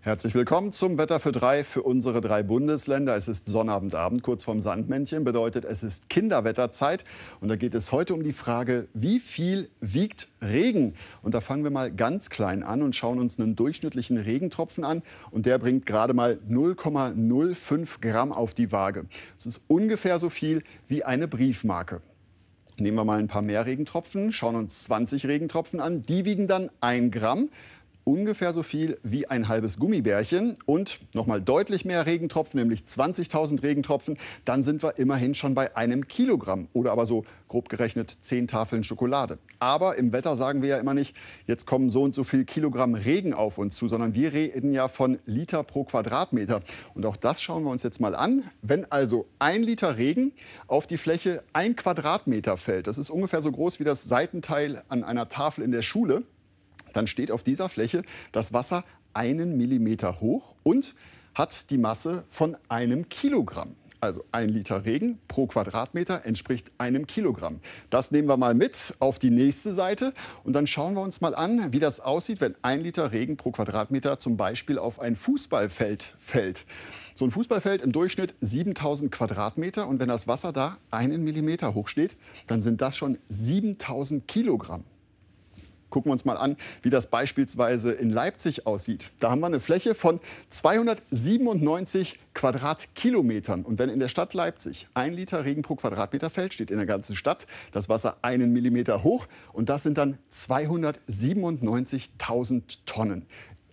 Herzlich willkommen zum Wetter für drei für unsere drei Bundesländer. Es ist Sonnabendabend, kurz vorm Sandmännchen, bedeutet es ist Kinderwetterzeit. Und da geht es heute um die Frage, wie viel wiegt Regen? Und da fangen wir mal ganz klein an und schauen uns einen durchschnittlichen Regentropfen an. Und der bringt gerade mal 0,05 Gramm auf die Waage. Das ist ungefähr so viel wie eine Briefmarke. Nehmen wir mal ein paar mehr Regentropfen, schauen uns 20 Regentropfen an. Die wiegen dann 1 Gramm ungefähr so viel wie ein halbes Gummibärchen und nochmal deutlich mehr Regentropfen, nämlich 20.000 Regentropfen, dann sind wir immerhin schon bei einem Kilogramm oder aber so grob gerechnet zehn Tafeln Schokolade. Aber im Wetter sagen wir ja immer nicht, jetzt kommen so und so viel Kilogramm Regen auf uns zu, sondern wir reden ja von Liter pro Quadratmeter. Und auch das schauen wir uns jetzt mal an. Wenn also ein Liter Regen auf die Fläche ein Quadratmeter fällt, das ist ungefähr so groß wie das Seitenteil an einer Tafel in der Schule, dann steht auf dieser Fläche das Wasser einen Millimeter hoch und hat die Masse von einem Kilogramm. Also ein Liter Regen pro Quadratmeter entspricht einem Kilogramm. Das nehmen wir mal mit auf die nächste Seite und dann schauen wir uns mal an, wie das aussieht, wenn ein Liter Regen pro Quadratmeter zum Beispiel auf ein Fußballfeld fällt. So ein Fußballfeld im Durchschnitt 7000 Quadratmeter und wenn das Wasser da einen Millimeter hoch steht, dann sind das schon 7000 Kilogramm. Gucken wir uns mal an, wie das beispielsweise in Leipzig aussieht. Da haben wir eine Fläche von 297 Quadratkilometern. Und wenn in der Stadt Leipzig ein Liter Regen pro Quadratmeter fällt, steht in der ganzen Stadt das Wasser einen Millimeter hoch. Und das sind dann 297.000 Tonnen.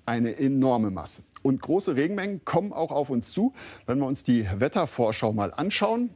Eine enorme Masse. Und große Regenmengen kommen auch auf uns zu. Wenn wir uns die Wettervorschau mal anschauen,